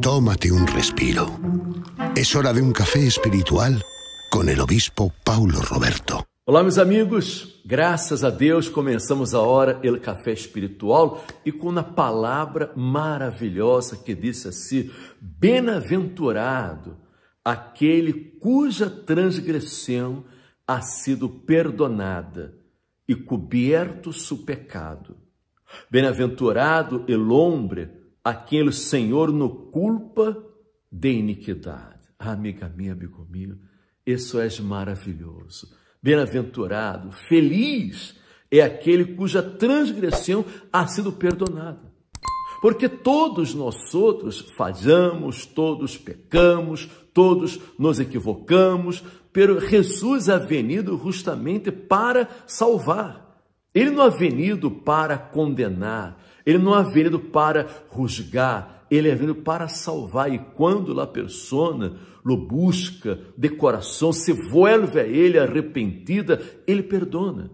Tómate un respiro. Es hora de un café espiritual con el obispo Paulo Roberto. Olá, meus amigos. Graças a Deus começamos a hora El Café Espiritual e com uma palavra maravilhosa que disse assim: Bem-aventurado aquele cuja transgressão ha sido perdonada e coberto seu pecado. Bem-aventurado el hombre a quem o Senhor no culpa de iniquidade. Ah, amiga minha, amigo meu, isso és maravilhoso, bem-aventurado, feliz é aquele cuja transgressão ha sido perdonada. Porque todos nós outros falhamos, todos pecamos, todos nos equivocamos, mas Jesus é venido justamente para salvar. Ele não é venido para condenar, ele não é vindo para rusgar, ele é vindo para salvar. E quando a pessoa lo busca de coração, se vuelve a ele arrependida, ele perdona,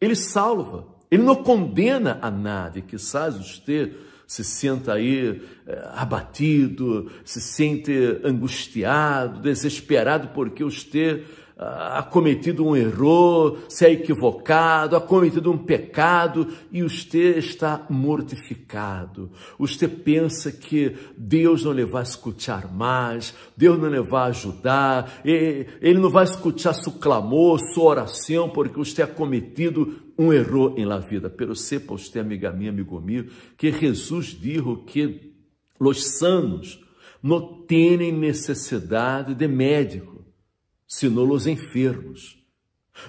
ele salva, ele não condena a nada. E sabe usted se senta aí eh, abatido, se sente angustiado, desesperado porque os ter ah, cometido um erro, se é equivocado, ha cometido um pecado e você está mortificado. Você pensa que Deus não lhe vai escutar mais, Deus não lhe vai ajudar, Ele não vai escutar seu clamor, sua oração, porque você ha cometido um errou em la vida, pero sepa usted, amiga minha, amigo meu, que Jesus dijo que los sanos não têm necessidade de médico, senão los enfermos.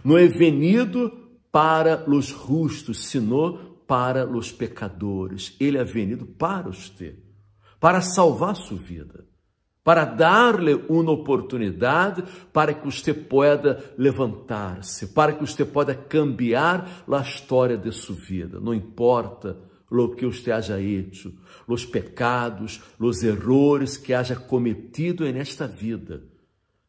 Não é venido para los justos, senão para los pecadores. Ele é venido para usted, para salvar sua vida para dar-lhe uma oportunidade para que você possa levantar-se, para que você possa cambiar a história de sua vida. Não importa o que você haja feito, os pecados, os erros que haja cometido nesta vida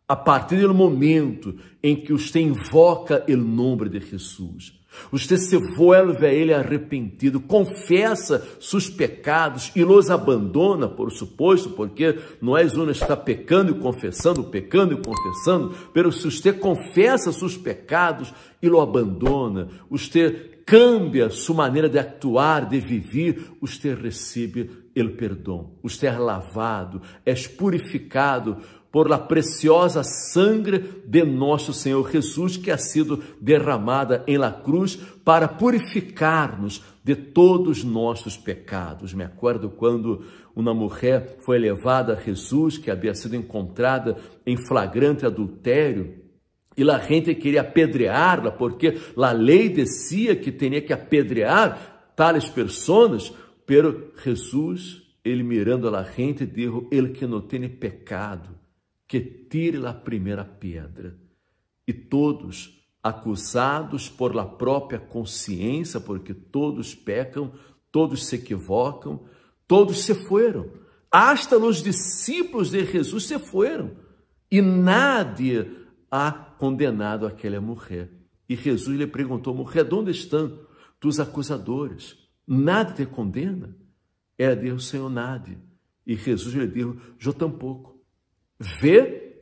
a partir do momento em que você invoca o nome de Jesus. você se vuelve a Ele arrependido, confessa seus pecados e os abandona, por suposto, porque não é uno está pecando e confessando, pecando e confessando, Mas se você confessa seus pecados e o abandona, você cambia sua maneira de actuar, de viver, você recebe o perdão, você é lavado, é purificado, por la preciosa sangre de nosso Senhor Jesus, que ha sido derramada em la cruz para purificar-nos de todos nossos pecados. Me acordo quando uma mulher foi levada a Jesus, que havia sido encontrada em flagrante adultério, e la gente queria apedreá-la, porque la lei descia que tinha que apedrear tales pessoas, pero Jesus, ele mirando a la gente, dijo, ele que não tem pecado que tire a primeira pedra. E todos, acusados por la própria consciência, porque todos pecam, todos se equivocam, todos se foram. Hasta os discípulos de Jesus se foram. E nadie há condenado aquele a morrer. E Jesus lhe perguntou, morrer, onde estão dos acusadores? Nada te condena? era é Deus Senhor, nada. E Jesus lhe disse, eu tampouco vê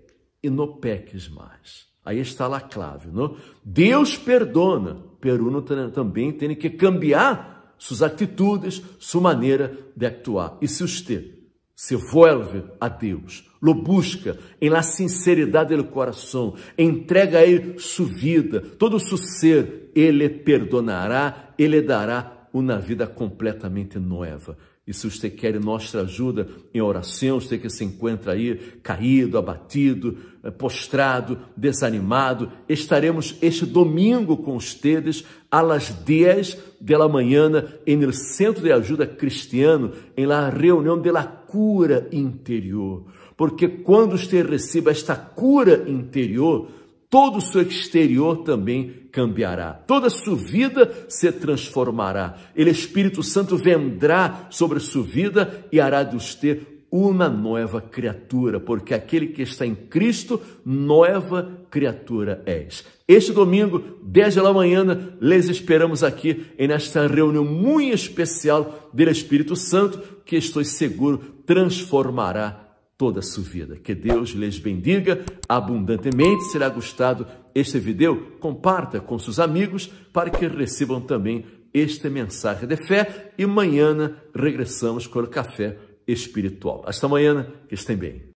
e não peques mais. Aí está lá a clave, não? Deus perdona, peruno também tem que cambiar suas atitudes, sua maneira de actuar. E se você se volve a Deus, lo busca em la sinceridade do coração, entrega a Ele sua vida, todo o seu ser, Ele perdonará, Ele dará uma vida completamente nova. E se você quer nossa ajuda em oração, você que se encontra aí caído, abatido, eh, postrado, desanimado, estaremos este domingo com vocês às 10 da manhã no Centro de Ajuda Cristiano, em la reunião de la cura interior. Porque quando você recebe esta cura interior, todo o seu exterior também cambiará, toda a sua vida se transformará. Ele, Espírito Santo, vendrá sobre a sua vida e hará de você uma nova criatura, porque aquele que está em Cristo, nova criatura és. Este domingo, 10 da manhã, les esperamos aqui em esta reunião muito especial do Espírito Santo, que estou seguro transformará toda a sua vida. Que Deus lhes bendiga abundantemente, será gostado este vídeo, comparta com seus amigos para que recebam também esta mensagem de fé e amanhã regressamos com o café espiritual. Hasta amanhã, que estem bem.